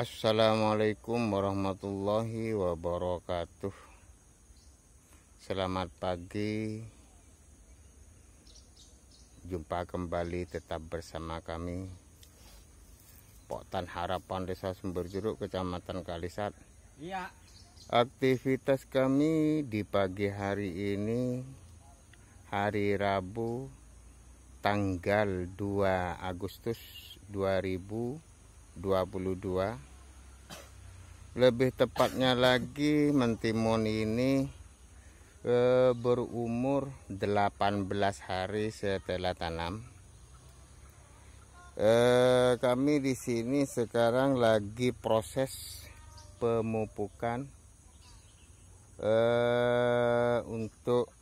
Assalamualaikum warahmatullahi wabarakatuh Selamat pagi Jumpa kembali tetap bersama kami Potan Harapan Desa Sumberjeruk Kecamatan Kalisat Iya Aktivitas kami di pagi hari ini Hari Rabu Tanggal 2 Agustus 2022 lebih tepatnya lagi mentimun ini e, berumur 18 hari setelah tanam e, kami di sini sekarang lagi proses pemupukan e, untuk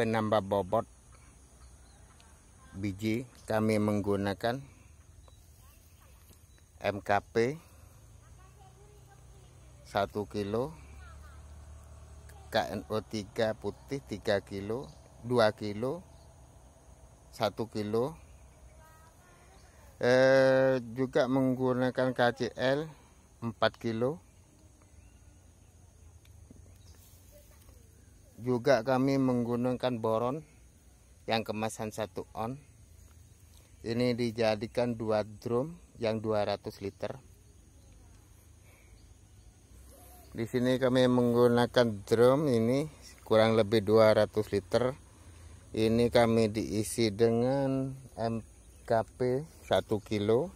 penambah bobot biji kami menggunakan MKP 1 kilo KNO3 putih 3 kilo 2 kilo 1 kilo eh, juga menggunakan KCL 4 kilo juga kami menggunakan boron yang kemasan 1 on ini dijadikan 2 drum yang 200 liter di sini kami menggunakan drum ini kurang lebih 200 liter. Ini kami diisi dengan MKP 1 kilo.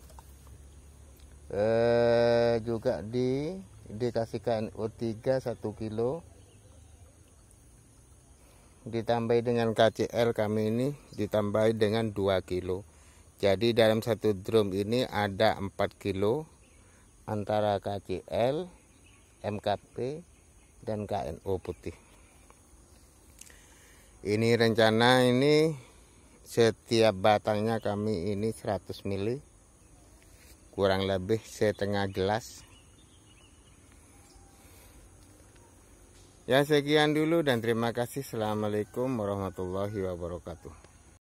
Eh, juga di dikasihkan O3 1 kilo. Ditambah dengan KCL kami ini ditambah dengan 2 kilo. Jadi dalam satu drum ini ada 4 kilo antara KCL MKP dan KNO putih ini rencana ini setiap batangnya kami ini 100 mili kurang lebih setengah gelas ya sekian dulu dan terima kasih Assalamualaikum warahmatullahi wabarakatuh